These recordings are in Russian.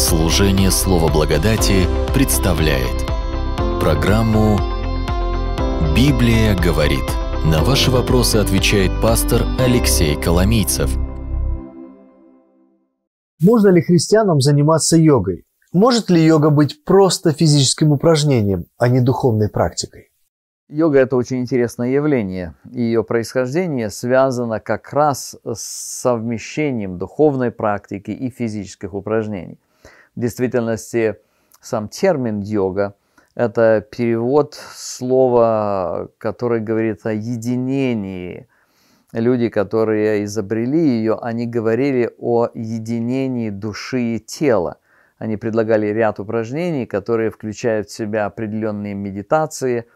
Служение Слова Благодати представляет программу «Библия говорит». На ваши вопросы отвечает пастор Алексей Коломийцев. Можно ли христианам заниматься йогой? Может ли йога быть просто физическим упражнением, а не духовной практикой? Йога – это очень интересное явление. Ее происхождение связано как раз с совмещением духовной практики и физических упражнений – в действительности сам термин йога – это перевод слова, который говорит о единении. Люди, которые изобрели ее, они говорили о единении души и тела. Они предлагали ряд упражнений, которые включают в себя определенные медитации –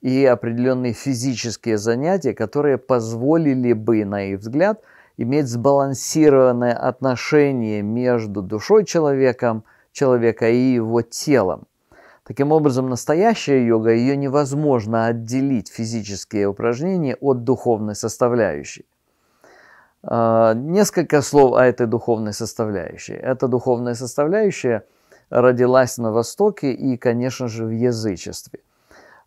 и определенные физические занятия, которые позволили бы, на их взгляд, иметь сбалансированное отношение между душой человека, человека и его телом. Таким образом, настоящая йога, ее невозможно отделить физические упражнения от духовной составляющей. А, несколько слов о этой духовной составляющей. Эта духовная составляющая родилась на Востоке и, конечно же, в язычестве –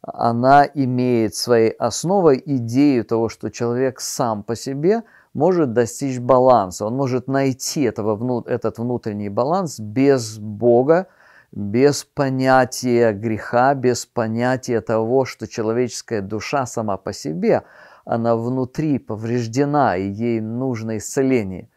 она имеет своей основой идею того, что человек сам по себе может достичь баланса, он может найти этого, этот внутренний баланс без Бога, без понятия греха, без понятия того, что человеческая душа сама по себе, она внутри повреждена, и ей нужно исцеление.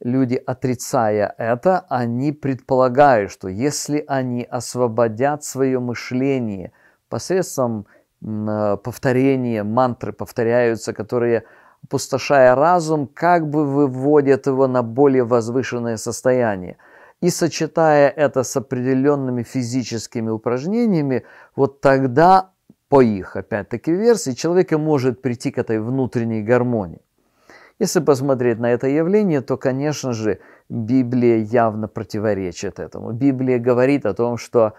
Люди, отрицая это, они предполагают, что если они освободят свое мышление – посредством э, повторения, мантры повторяются, которые, пустошая разум, как бы выводят его на более возвышенное состояние. И сочетая это с определенными физическими упражнениями, вот тогда по их, опять-таки, версии, человек может прийти к этой внутренней гармонии. Если посмотреть на это явление, то, конечно же, Библия явно противоречит этому. Библия говорит о том, что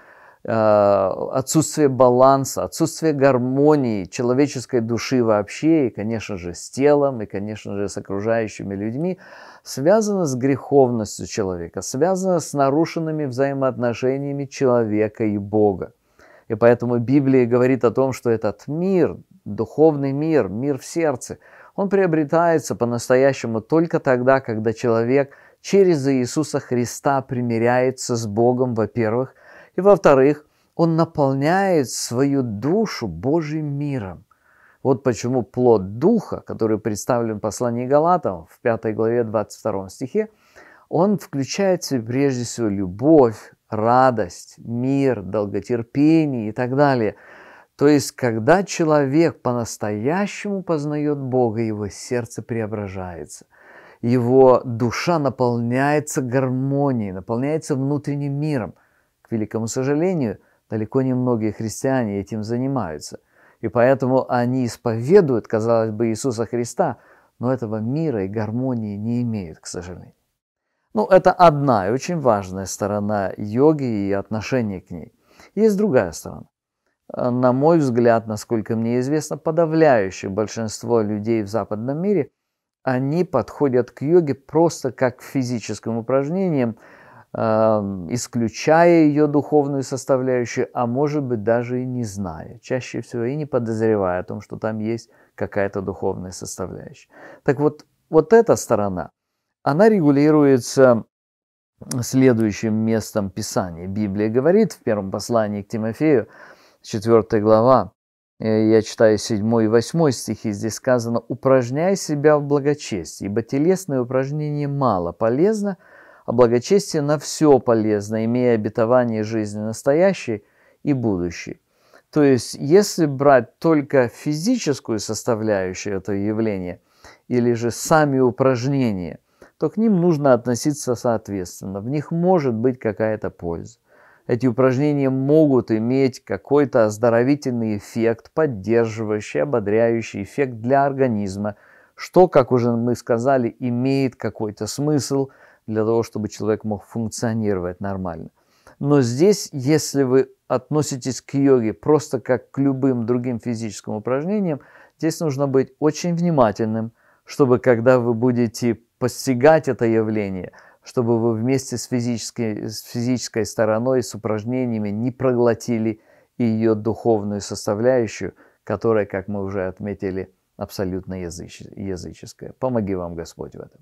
Э, отсутствие баланса, отсутствие гармонии человеческой души вообще, и, конечно же, с телом, и, конечно же, с окружающими людьми, связано с греховностью человека, связано с нарушенными взаимоотношениями человека и Бога. И поэтому Библия говорит о том, что этот мир, духовный мир, мир в сердце, он приобретается по-настоящему только тогда, когда человек через Иисуса Христа примиряется с Богом, во-первых, – и во-вторых, он наполняет свою душу Божьим миром. Вот почему плод Духа, который представлен в послании Галатам в 5 главе 22 стихе, он включает в себя прежде всего любовь, радость, мир, долготерпение и так далее. То есть, когда человек по-настоящему познает Бога, его сердце преображается, его душа наполняется гармонией, наполняется внутренним миром – к великому сожалению, далеко не многие христиане этим занимаются. И поэтому они исповедуют, казалось бы, Иисуса Христа, но этого мира и гармонии не имеют, к сожалению. Ну, это одна и очень важная сторона йоги и отношения к ней. Есть другая сторона. На мой взгляд, насколько мне известно, подавляющее большинство людей в западном мире, они подходят к йоге просто как к физическим упражнениям, Эм, исключая ее духовную составляющую, а может быть даже и не зная, чаще всего и не подозревая о том, что там есть какая-то духовная составляющая. Так вот, вот эта сторона, она регулируется следующим местом Писания. Библия говорит в первом послании к Тимофею, 4 глава, э, я читаю 7 и 8 стихи, здесь сказано «Упражняй себя в благочестии, ибо телесное упражнение мало полезно, о благочестии на все полезно, имея обетование жизни настоящей и будущей. То есть, если брать только физическую составляющую этого явления, или же сами упражнения, то к ним нужно относиться соответственно. В них может быть какая-то польза. Эти упражнения могут иметь какой-то оздоровительный эффект, поддерживающий, ободряющий эффект для организма, что, как уже мы сказали, имеет какой-то смысл – для того, чтобы человек мог функционировать нормально. Но здесь, если вы относитесь к йоге просто как к любым другим физическим упражнениям, здесь нужно быть очень внимательным, чтобы когда вы будете постигать это явление, чтобы вы вместе с физической, с физической стороной, с упражнениями не проглотили ее духовную составляющую, которая, как мы уже отметили, абсолютно языч, языческая. Помоги вам Господь в этом.